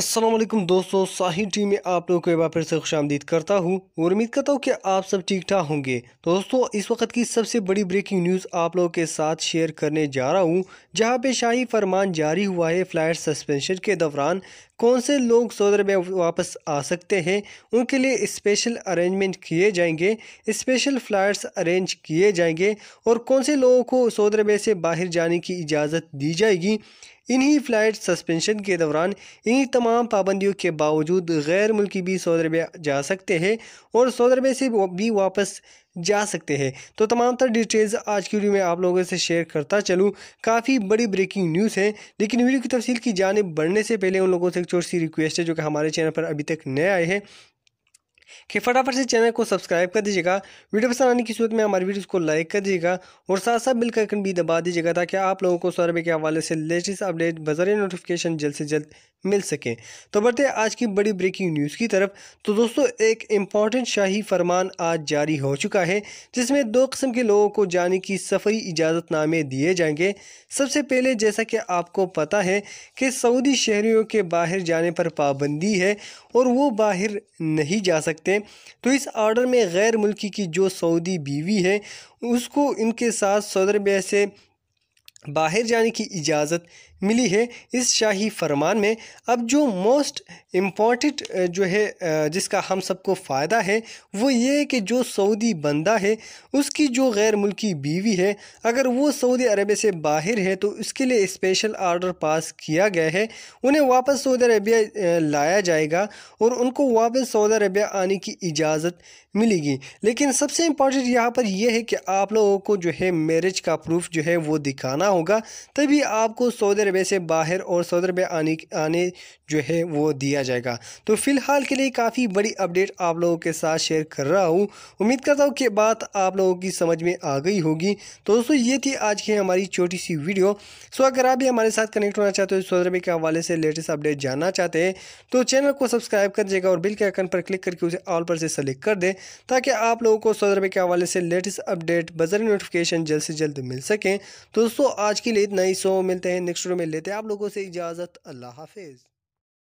असलम दोस्तों साही टी में आप लोग को एक बार फिर से खुश आमदीद करता हूँ और उम्मीद करता हूँ कि आप सब ठीक ठाक होंगे दोस्तों इस वक्त की सबसे बड़ी ब्रेकिंग न्यूज़ आप लोगों के साथ शेयर करने जा रहा हूँ जहाँ पे शाही फरमान जारी हुआ है फ्लाइट सस्पेंशन के दौरान कौन से लोग सऊदी अरब में वापस आ सकते हैं उनके लिए स्पेशल अरेंजमेंट किए जाएंगे स्पेशल फ्लाइट्स अरेंज किए जाएंगे और कौन से लोगों को सऊदी अरब से बाहर जाने की इजाज़त दी जाएगी इन्हीं फ्लाइट सस्पेंशन के दौरान इन्हीं तमाम पाबंदियों के बावजूद गैर मुल्की भी सऊदी अरबिया जा सकते हैं और सऊदी अरबिया से भी वापस जा सकते हैं तो तमाम तर डिटेल्स आज की वीडियो में आप लोगों से शेयर करता चलूँ काफ़ी बड़ी ब्रेकिंग न्यूज़ है लेकिन वीडियो की तफसील की जानब बढ़ने से पहले उन लोगों से एक छोटी सी रिक्वेस्ट है जो कि हमारे चैनल पर अभी तक नए आए हैं कि फटाफट से चैनल को सब्सक्राइब कर दीजिएगा वीडियो पसंद आने की सूरत में हमारी वीडियो को लाइक कर दीजिएगा और साथ साथ बिल आइकन भी दबा दीजिएगा ताकि आप लोगों को सर्वे के हवाले से लेटेस्ट अपडेट बजर नोटिफिकेशन जल्द से जल्द मिल सकें तो बढ़ते आज की बड़ी ब्रेकिंग न्यूज़ की तरफ तो दोस्तों एक इम्पॉर्टेंट शाही फरमान आज जारी हो चुका है जिसमें दो कस्म के लोगों को जाने की सफरी इजाज़तनामे दिए जाएंगे सबसे पहले जैसा कि आपको पता है कि सऊदी शहरियों के बाहर जाने पर पाबंदी है और वो बाहर नहीं जा सकते सकते तो इस आर्डर में गैर मुल्की की जो सऊदी बीवी है उसको इनके साथ सऊदी अरबिया से बाहर जाने की इजाज़त मिली है इस शाही फरमान में अब जो मोस्ट इम्पॉर्टेंट जो है जिसका हम सबको फ़ायदा है वो ये है कि जो सऊदी बंदा है उसकी जो गैर मुल्की बीवी है अगर वो सऊदी अरबिया से बाहर है तो उसके लिए स्पेशल आर्डर पास किया गया है उन्हें वापस सऊदी अरबिया लाया जाएगा और उनको वापस सऊदी अरबिया आने की इजाज़त मिलेगी लेकिन सबसे इम्पॉर्टेंट यहाँ पर यह है कि आप लोगों को जो है मेरिज का प्रूफ जो है वो दिखाना होगा तभी आपको सऊदी अरबिया से बाहर और सऊदी अरबिया आने आने जो है वो दिया जाएगा तो फ़िलहाल के लिए काफ़ी बड़ी अपडेट आप लोगों के साथ शेयर कर रहा हूँ उम्मीद करता हूँ कि बात आप लोगों की समझ में आ गई होगी तो दोस्तों ये थी आज की हमारी छोटी सी वीडियो सो अगर आप भी हमारे साथ कनेक्ट होना चाहते हो सऊदी अरबिया के हवाले से लेटेस्ट अपडेट जानना चाहते हैं तो चैनल को सब्सक्राइब कर दीजिएगा और बिल के आइकन पर क्लिक करके उसे ऑल पर से सेलेक्ट कर दें ताकि आप लोगों को सऊदी अरबिया के हवाले से लेटेस्ट अपडेट बजर नोटिफिकेशन जल्द से जल्द मिल सकें तो दोस्तों आज के लिए इतना ही सो मिलते हैं नेक्स्ट वीडियो में लेते हैं आप लोगों से इजाज़त अल्लाह हाफिज़